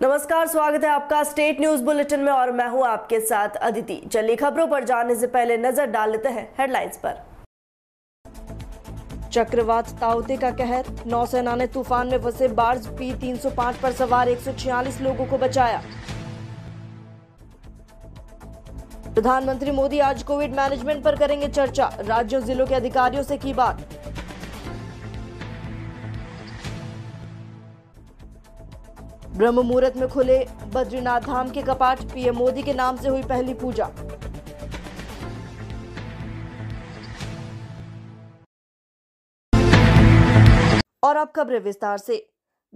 नमस्कार स्वागत है आपका स्टेट न्यूज बुलेटिन में और मैं हूं आपके साथ अदिति चलिए खबरों पर जाने से पहले नजर डाल लेते हैं हेडलाइंस पर चक्रवात ताउते का कहर नौसेना ने तूफान में फंसे बार्ज पी 305 पर सवार 146 लोगों को बचाया प्रधानमंत्री मोदी आज कोविड मैनेजमेंट पर करेंगे चर्चा राज्यों जिलों के अधिकारियों से की बात ब्रह्म मुहूर्त में खुले बद्रीनाथ धाम के कपाट पीएम मोदी के नाम से हुई पहली पूजा और अब खबरें विस्तार से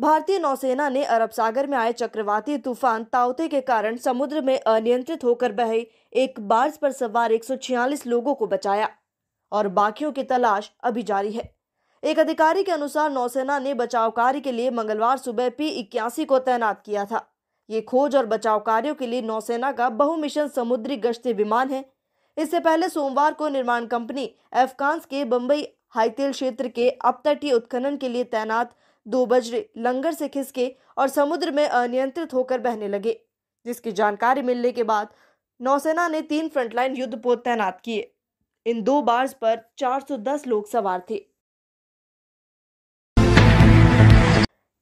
भारतीय नौसेना ने अरब सागर में आए चक्रवाती तूफान ताउते के कारण समुद्र में अनियंत्रित होकर बहे एक बार्ज पर सवार 146 लोगों को बचाया और बाकियों की तलाश अभी जारी है एक अधिकारी के अनुसार नौसेना ने बचाव कार्य के लिए मंगलवार सुबह पी इक्यासी को तैनात किया था ये खोज और बचाव कार्यों के लिए नौसेना का बहुमिशन समुद्री गश्ती विमान है इससे पहले सोमवार को निर्माण कंपनी एफकांस के बम्बई हाईतेल क्षेत्र के अपतटीय उत्खनन के लिए तैनात दो बजरे लंगर से खिसके और समुद्र में अनियंत्रित होकर बहने लगे जिसकी जानकारी मिलने के बाद नौसेना ने तीन फ्रंटलाइन युद्धपोत तैनात किए इन दो बार्स पर 410 लोग सवार थे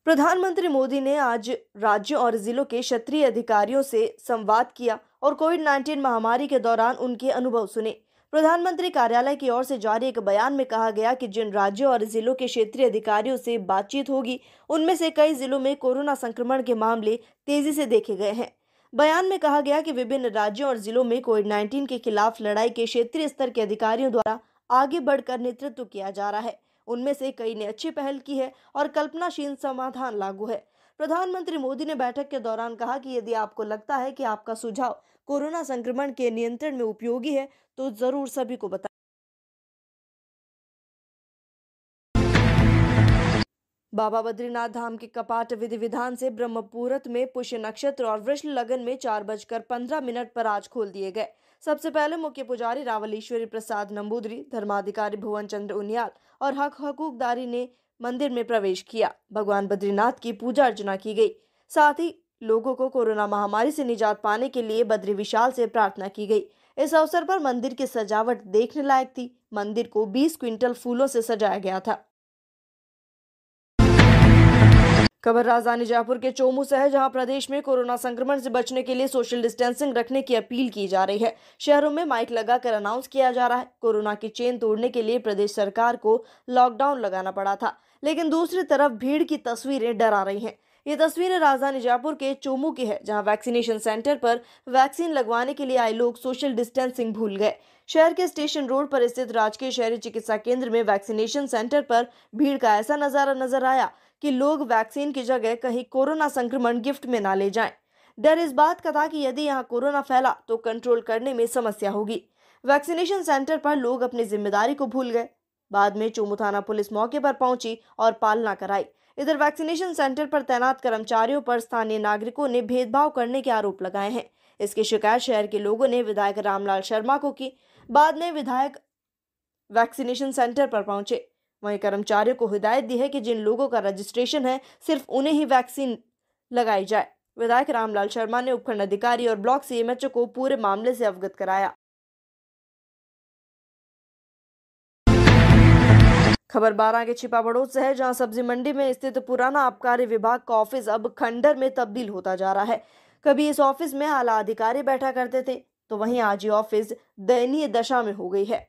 प्रधानमंत्री मोदी ने आज राज्यों और जिलों के क्षेत्रीय अधिकारियों से संवाद किया और कोविड 19 महामारी के दौरान उनके अनुभव सुने प्रधानमंत्री कार्यालय की ओर से जारी एक बयान में कहा गया कि जिन राज्यों और जिलों के क्षेत्रीय अधिकारियों से बातचीत होगी उनमें से कई जिलों में कोरोना संक्रमण के मामले तेजी से देखे गए हैं बयान में कहा गया कि विभिन्न राज्यों और जिलों में कोविड 19 के खिलाफ लड़ाई के क्षेत्रीय स्तर के अधिकारियों द्वारा आगे बढ़कर नेतृत्व किया जा रहा है उनमें से कई ने अच्छी पहल की है और कल्पनाशील समाधान लागू है प्रधानमंत्री मोदी ने बैठक के दौरान कहा कि यदि आपको लगता है कि आपका सुझाव कोरोना संक्रमण के नियंत्रण में उपयोगी है तो जरूर सभी को बता बाबा बद्रीनाथ धाम के कपाट विधि विधान से ब्रह्मपुरत में पुष्य नक्षत्र और वृष्ण लगन में चार बजकर पंद्रह मिनट पर आज खोल दिए गए सबसे पहले मुख्य पुजारी रावलेश्वरी प्रसाद नंबूदरी धर्माधिकारी भुवन चंद्र उनियाल और हक हकूकदारी ने मंदिर में प्रवेश किया भगवान बद्रीनाथ की पूजा अर्चना की गई साथ ही लोगों को कोरोना महामारी से निजात पाने के लिए बद्री विशाल से प्रार्थना की गई इस अवसर पर मंदिर की सजावट देखने लायक थी मंदिर को 20 क्विंटल फूलों से सजाया गया था खबर राजधानी जयपुर के चोमू से है जहां प्रदेश में कोरोना संक्रमण से बचने के लिए सोशल डिस्टेंसिंग रखने की अपील की जा रही है शहरों में माइक लगाकर अनाउंस किया जा रहा है कोरोना की चेन तोड़ने के लिए प्रदेश सरकार को लॉकडाउन लगाना पड़ा था लेकिन दूसरी तरफ भीड़ की तस्वीरें डरा रही हैं ये तस्वीरें राजधानी जयपुर के चोमू की है जहां वैक्सीनेशन सेंटर पर वैक्सीन लगवाने के लिए आए लोग सोशल डिस्टेंसिंग भूल गए शहर के स्टेशन रोड पर स्थित राजकीय शहरी चिकित्सा केंद्र में वैक्सीनेशन सेंटर पर भीड़ का ऐसा नजारा नजर आया कि लोग वैक्सीन की जगह कहीं कोरोना संक्रमण गिफ्ट में ना ले जाएं। डर इस बात का था कि यदि यहाँ कोरोना फैला तो कंट्रोल करने में समस्या होगी वैक्सीनेशन सेंटर पर लोग अपनी जिम्मेदारी को भूल गए बाद में चोमू थाना पुलिस मौके पर पहुंची और पालना कराई इधर वैक्सीनेशन सेंटर पर तैनात कर्मचारियों पर स्थानीय नागरिकों ने भेदभाव करने के आरोप लगाए हैं इसकी शिकायत शहर के लोगों ने विधायक रामलाल शर्मा को की बाद में विधायक वैक्सीनेशन सेंटर पर पहुंचे वहीं कर्मचारियों को हिदायत दी है कि जिन लोगों का रजिस्ट्रेशन है सिर्फ उन्हें ही वैक्सीन लगाई जाए विधायक रामलाल शर्मा ने उपखंड अधिकारी और ब्लॉक सीएमएचओ को पूरे मामले से अवगत कराया खबर बारह के छिपा बड़ोच से है जहां सब्जी मंडी में स्थित पुराना आबकारी विभाग का ऑफिस अब खंडर में तब्दील होता जा रहा है कभी इस ऑफिस में आला अधिकारी बैठा करते थे तो वहीं आज ये ऑफिस दयनीय दशा में हो गई है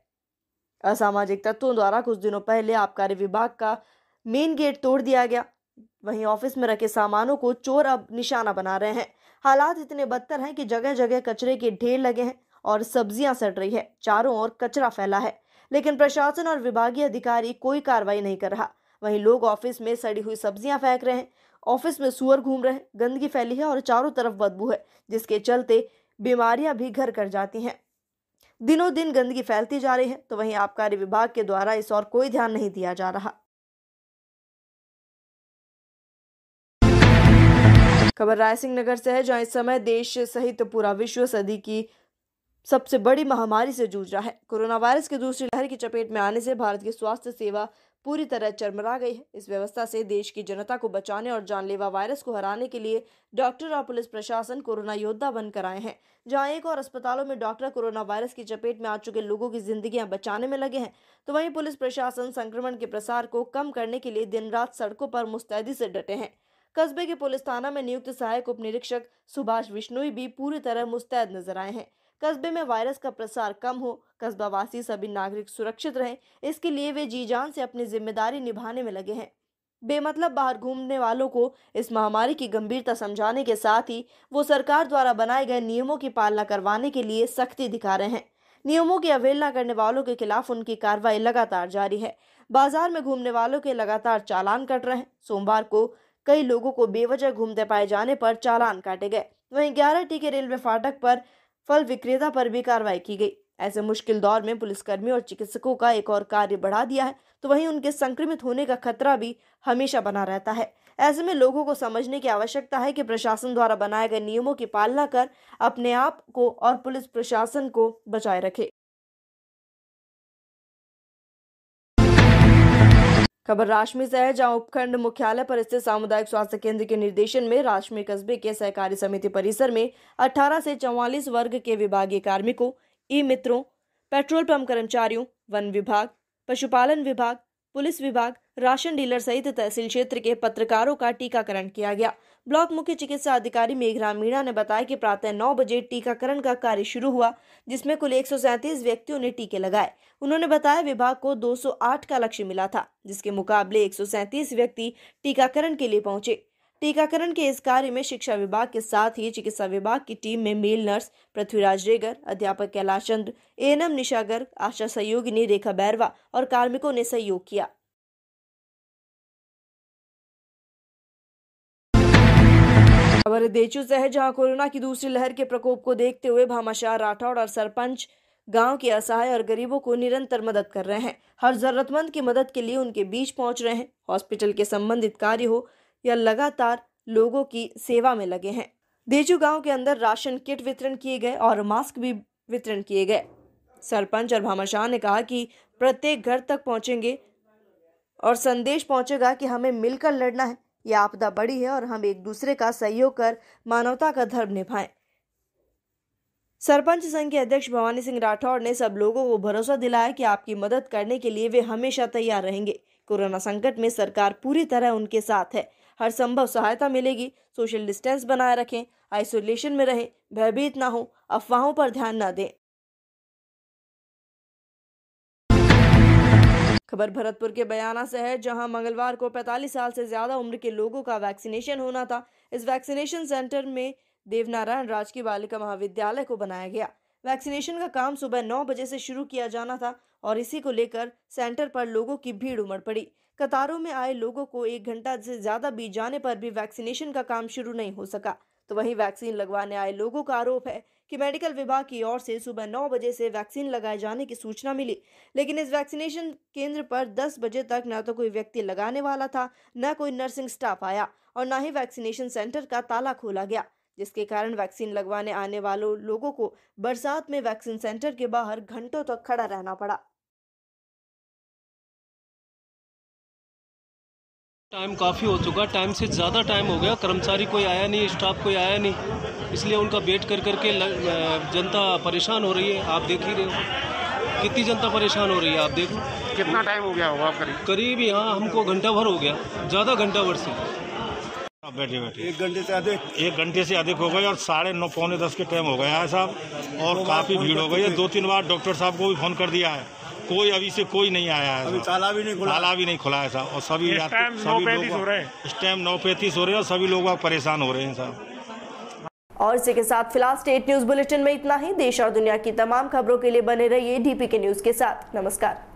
असामाजिक तत्वों द्वारा कुछ दिनों पहले आबकारी विभाग का मेन गेट तोड़ दिया गया वहीं ऑफिस में रखे सामानों को चोर अब निशाना बना रहे हैं हालात इतने बदतर हैं कि जगह जगह कचरे के ढेर लगे हैं और सब्जियां सड़ रही है चारों ओर कचरा फैला है लेकिन प्रशासन और विभागीय अधिकारी कोई कार्रवाई नहीं कर रहा वहीं लोग ऑफिस में सड़ी हुई सब्जियां फेंक रहे हैं ऑफिस में सुअर घूम रहे हैं गंदगी फैली है और चारों तरफ बदबू है जिसके चलते बीमारियां भी घर कर जाती हैं दिनों दिन गंदगी फैलती जा रही है तो वहीं आबकारी विभाग के द्वारा इस और कोई ध्यान नहीं दिया जा रहा खबर रायसिंह नगर से है जहां इस समय देश सहित पूरा विश्व सदी की सबसे बड़ी महामारी से जूझ रहा है कोरोना वायरस के दूसरी लहर की चपेट में आने से भारत की स्वास्थ्य सेवा पूरी तरह चरमरा गई है इस व्यवस्था से देश की जनता को बचाने और जानलेवा वायरस को हराने के लिए डॉक्टर और पुलिस प्रशासन कोरोना योद्धा बनकर आए हैं जहां एक और अस्पतालों में डॉक्टर कोरोना वायरस की चपेट में आ चुके लोगों की जिंदगियां बचाने में लगे हैं तो वहीं पुलिस प्रशासन संक्रमण के प्रसार को कम करने के लिए दिन रात सड़कों पर मुस्तैदी से डटे हैं कस्बे के पुलिस थाना में नियुक्त सहायक उप निरीक्षक सुभाष विश्नोई भी पूरी तरह मुस्तैद नजर आए हैं कस्बे में वायरस का प्रसार कम हो कस्बा वासी सभी नागरिक सुरक्षित रहें इसके लिए वे जी जान से अपनी जिम्मेदारी निभाने में लगे हैं बेमतलब बाहर घूमने वालों को इस महामारी की गंभीरता समझाने के साथ ही वो सरकार द्वारा बनाए गए नियमों की पालना करवाने के लिए सख्ती दिखा रहे हैं नियमों की अवहेलना करने वालों के खिलाफ उनकी कार्रवाई लगातार जारी है बाजार में घूमने वालों के लगातार चालान कट रहे हैं सोमवार को कई लोगों को बेवजह घूमते पाए जाने पर चालान काटे गए वहीं ग्यारह टीके रेलवे फाटक पर फल विक्रेता पर भी कार्रवाई की गई ऐसे मुश्किल दौर में पुलिसकर्मियों और चिकित्सकों का एक और कार्य बढ़ा दिया है तो वहीं उनके संक्रमित होने का खतरा भी हमेशा बना रहता है ऐसे में लोगों को समझने की आवश्यकता है कि प्रशासन द्वारा बनाए गए नियमों की पालना कर अपने आप को और पुलिस प्रशासन को बचाए रखे खबर राशमी से है जहां उपखंड मुख्यालय पर स्थित सामुदायिक स्वास्थ्य केंद्र के निर्देशन में राशमी कस्बे के सहकारी समिति परिसर में 18 से 44 वर्ग के विभागीय कार्मिकों ई मित्रों पेट्रोल पंप कर्मचारियों वन विभाग पशुपालन विभाग पुलिस विभाग राशन डीलर सहित तहसील क्षेत्र के पत्रकारों का टीकाकरण किया गया ब्लॉक मुख्य चिकित्सा अधिकारी मेघरा मीणा ने बताया कि प्रातः नौ बजे टीकाकरण का कार्य शुरू हुआ जिसमें कुल एक व्यक्तियों ने टीके लगाए उन्होंने बताया विभाग को 208 का लक्ष्य मिला था जिसके मुकाबले एक व्यक्ति टीकाकरण के लिए पहुंचे टीकाकरण के इस कार्य में शिक्षा विभाग के साथ ही चिकित्सा विभाग की टीम में मेल नर्स पृथ्वीराज रेगर अध्यापक कैलाश चंद्र एनम निशागर आशा सहयोगिनी रेखा बैरवा और कार्मिकों ने सहयोग किया खबर देचू से है जहां कोरोना की दूसरी लहर के प्रकोप को देखते हुए भामाशाह राठौड़ और सरपंच गांव के असहाय और गरीबों को निरंतर मदद कर रहे हैं हर जरूरतमंद की मदद के लिए उनके बीच पहुंच रहे हैं हॉस्पिटल के संबंधित कार्य हो या लगातार लोगों की सेवा में लगे हैं देजू गांव के अंदर राशन किट वितरण किए गए और मास्क भी वितरण किए गए सरपंच और भामाशाह ने कहा कि प्रत्येक घर तक पहुंचेंगे और संदेश पहुंचेगा कि हमें मिलकर लड़ना है यह आपदा बड़ी है और हम एक दूसरे का सहयोग कर मानवता का धर्म निभाएं सरपंच संघ के अध्यक्ष भवानी सिंह राठौड़ ने सब लोगों को भरोसा दिलाया कि आपकी मदद करने के लिए वे हमेशा तैयार रहेंगे कोरोना संकट में सरकार पूरी तरह उनके साथ है हर संभव सहायता मिलेगी सोशल डिस्टेंस बनाए रखें आइसोलेशन में रहें भयभीत ना हो अफवाहों पर ध्यान ना दें खबर भरतपुर के बयाना से है जहां मंगलवार को 45 साल से ज्यादा उम्र के लोगों का वैक्सीनेशन होना था इस वैक्सीनेशन सेंटर में देवनारायण राजकीय बालिका महाविद्यालय को बनाया गया वैक्सीनेशन का काम सुबह नौ बजे से शुरू किया जाना था और इसी को लेकर सेंटर पर लोगों की भीड़ उमड़ पड़ी कतारों में आए लोगों को एक घंटा से ज्यादा बीत जाने पर भी वैक्सीनेशन का काम शुरू नहीं हो सका तो वहीं वैक्सीन लगवाने आए लोगों का आरोप है कि मेडिकल विभाग की ओर से सुबह नौ बजे से वैक्सीन लगाए जाने की सूचना मिली लेकिन इस वैक्सीनेशन केंद्र पर दस बजे तक न तो कोई व्यक्ति लगाने वाला था न कोई नर्सिंग स्टाफ आया और न ही वैक्सीनेशन सेंटर का ताला खोला गया जिसके कारण वैक्सीन लगवाने आने वालों लोगों को बरसात में वैक्सीन सेंटर के बाहर घंटों तक खड़ा रहना पड़ा टाइम काफ़ी हो चुका टाइम से ज़्यादा टाइम हो गया कर्मचारी कोई आया नहीं स्टाफ कोई आया नहीं इसलिए उनका वेट कर करके जनता परेशान हो रही है आप देख ही रहे हो कितनी जनता परेशान हो रही है आप देखो कितना टाइम हो गया होगा करीब करीब यहाँ हमको घंटा भर हो गया ज़्यादा घंटा भर से बैठे हाँ, बैठे एक घंटे से अधिक एक घंटे से अधिक हो गए और साढ़े नौ पौने दस के टाइम हो गया है साहब और काफ़ी भीड़ हो गई है दो तीन बार डॉक्टर साहब को भी फ़ोन कर दिया है कोई अभी से कोई नहीं आया है ताला भी नहीं खुला ताला भी नहीं खुला है साहब और सभी सभी लोग इस टाइम नौ पैंतीस हो रहे हैं और सभी लोग परेशान हो रहे हैं साहब और इसी के साथ फिलहाल स्टेट न्यूज बुलेटिन में इतना ही देश और दुनिया की तमाम खबरों के लिए बने रहिए डीपी के न्यूज के साथ नमस्कार